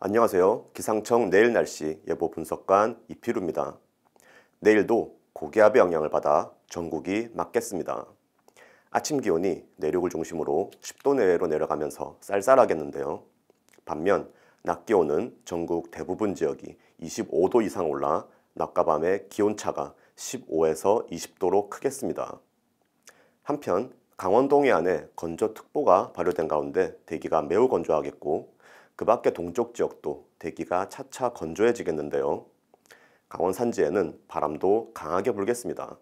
안녕하세요. 기상청 내일 날씨 예보 분석관 이필우입니다. 내일도 고기압의 영향을 받아 전국이 맑겠습니다. 아침 기온이 내륙을 중심으로 10도 내외로 내려가면서 쌀쌀하겠는데요. 반면 낮 기온은 전국 대부분 지역이 25도 이상 올라 낮과 밤의 기온차가 15에서 20도로 크겠습니다. 한편 강원 동해안에 건조특보가 발효된 가운데 대기가 매우 건조하겠고 그밖에 동쪽 지역도 대기가 차차 건조해지겠는데요. 강원 산지에는 바람도 강하게 불겠습니다.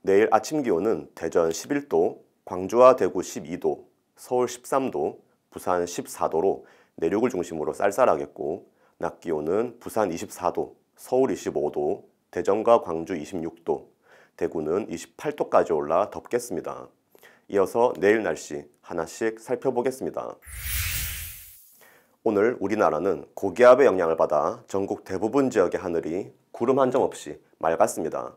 내일 아침 기온은 대전 11도, 광주와 대구 12도, 서울 13도, 부산 14도로 내륙을 중심으로 쌀쌀하겠고 낮 기온은 부산 24도, 서울 25도, 대전과 광주 26도, 대구는 28도까지 올라 덥겠습니다. 이어서 내일 날씨 하나씩 살펴보겠습니다. 오늘 우리나라는 고기압의 영향을 받아 전국 대부분 지역의 하늘이 구름 한 점 없이 맑았습니다.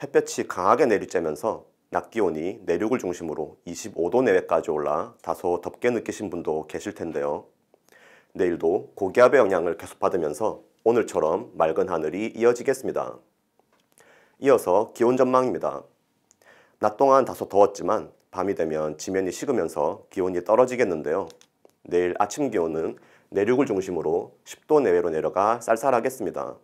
햇볕이 강하게 내리쬐면서 낮 기온이 내륙을 중심으로 25도 내외까지 올라 다소 덥게 느끼신 분도 계실 텐데요. 내일도 고기압의 영향을 계속 받으면서 오늘처럼 맑은 하늘이 이어지겠습니다. 이어서 기온 전망입니다. 낮 동안 다소 더웠지만 밤이 되면 지면이 식으면서 기온이 떨어지겠는데요. 내일 아침 기온은 내륙을 중심으로 10도 내외로 내려가 쌀쌀하겠습니다.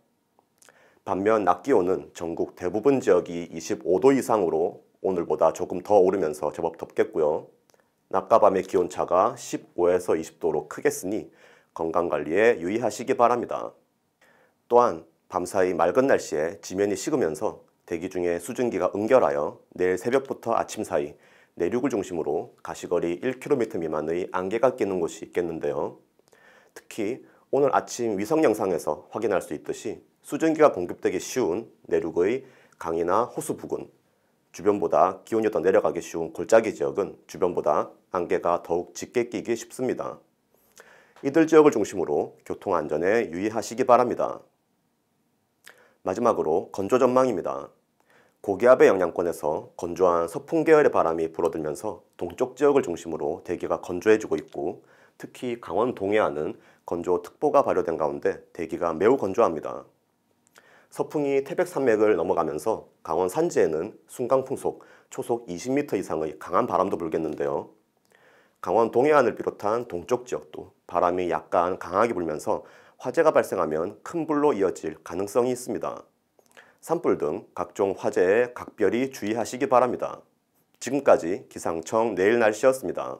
반면 낮 기온은 전국 대부분 지역이 25도 이상으로 오늘보다 조금 더 오르면서 제법 덥겠고요. 낮과 밤의 기온차가 15에서 20도로 크겠으니 건강관리에 유의하시기 바랍니다. 또한 밤사이 맑은 날씨에 지면이 식으면서 대기 중에 수증기가 응결하여 내일 새벽부터 아침 사이 내륙을 중심으로 가시거리 1km 미만의 안개가 끼는 곳이 있겠는데요. 특히 오늘 아침 위성 영상에서 확인할 수 있듯이 수증기가 공급되기 쉬운 내륙의 강이나 호수 부근, 주변보다 기온이 더 내려가기 쉬운 골짜기 지역은 주변보다 안개가 더욱 짙게 끼기 쉽습니다. 이들 지역을 중심으로 교통안전에 유의하시기 바랍니다. 마지막으로 건조 전망입니다. 고기압의 영향권에서 건조한 서풍 계열의 바람이 불어들면서 동쪽 지역을 중심으로 대기가 건조해지고 있고 특히 강원 동해안은 건조특보가 발효된 가운데 대기가 매우 건조합니다. 서풍이 태백산맥을 넘어가면서 강원 산지에는 순강풍속 초속 20m 이상의 강한 바람도 불겠는데요. 강원 동해안을 비롯한 동쪽 지역도 바람이 약간 강하게 불면서 화재가 발생하면 큰 불로 이어질 가능성이 있습니다. 산불 등 각종 화재에 각별히 주의하시기 바랍니다. 지금까지 기상청 내일 날씨였습니다.